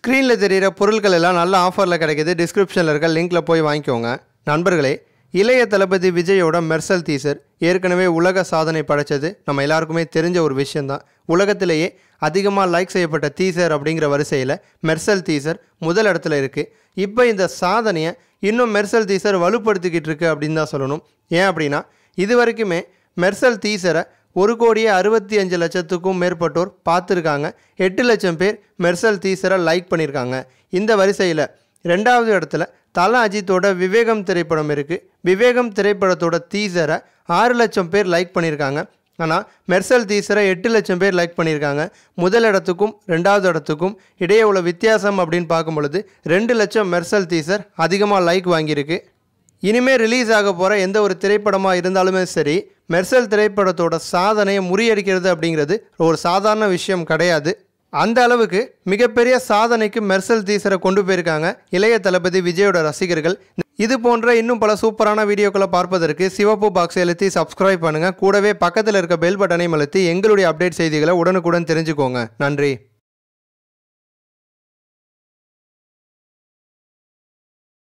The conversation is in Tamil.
ஸ்க்ரீனில் தெரிகிற பொருட்கள் எல்லாம் நல்ல ஆஃபரில் கிடைக்கிது டிஸ்கிரிப்ஷனில் இருக்க லிங்க்கில் போய் வாங்கிக்கோங்க நண்பர்களே இளைய தளபதி விஜயோட மெர்சல் தீசர் ஏற்கனவே உலக சாதனை படைச்சது நம்ம எல்லாருக்குமே தெரிஞ்ச ஒரு விஷயந்தான் உலகத்திலேயே அதிகமாக லைக் செய்யப்பட்ட தீசர் அப்படிங்கிற வரிசையில் மெர்சல் தீசர் முதல் இடத்துல இருக்குது இப்போ இந்த சாதனையை இன்னும் மெர்சல் தீசர் வலுப்படுத்திக்கிட்டு இருக்கு அப்படின்னு தான் சொல்லணும் ஏன் அப்படின்னா இது வரைக்குமே மெர்சல் தீசரை ஒரு கோடியே அறுபத்தி அஞ்சு லட்சத்துக்கும் மேற்பட்டோர் பார்த்துருக்காங்க எட்டு லட்சம் பேர் மெர்சல் தீசரை லைக் பண்ணியிருக்காங்க இந்த வரிசையில் ரெண்டாவது இடத்துல தல அஜித்தோட விவேகம் திரைப்படம் இருக்குது விவேகம் திரைப்படத்தோட தீசரை ஆறு லட்சம் பேர் லைக் பண்ணியிருக்காங்க ஆனால் மெர்சல் தீசரை எட்டு லட்சம் பேர் லைக் பண்ணியிருக்காங்க முதல் இடத்துக்கும் ரெண்டாவது இடத்துக்கும் இடையே உள்ள வித்தியாசம் அப்படின்னு பார்க்கும் பொழுது ரெண்டு லட்சம் மெர்சல் தீசர் அதிகமாக லைக் வாங்கியிருக்கு இனிமே ரிலீஸ் ஆக போகிற எந்த ஒரு திரைப்படமாக இருந்தாலுமே சரி மெர்சல் திரைப்படத்தோட சாதனையை முறியடிக்கிறது அப்படிங்கிறது ஒரு சாதாரண விஷயம் கிடையாது அந்த அளவுக்கு மிகப்பெரிய சாதனைக்கு மெர்சல் தீசரை கொண்டு போயிருக்காங்க இளைய தளபதி விஜயோட ரசிகர்கள் இது போன்ற இன்னும் பல சூப்பரான வீடியோக்களை பார்ப்பதற்கு சிவப்பு பாக்ஸ் எழுத்தி சப்ஸ்கிரைப் பண்ணுங்கள் கூடவே பக்கத்தில் இருக்க பெல் பட்டனை அழுத்தி எங்களுடைய அப்டேட் செய்திகளை உடனுக்குடன் தெரிஞ்சுக்கோங்க நன்றி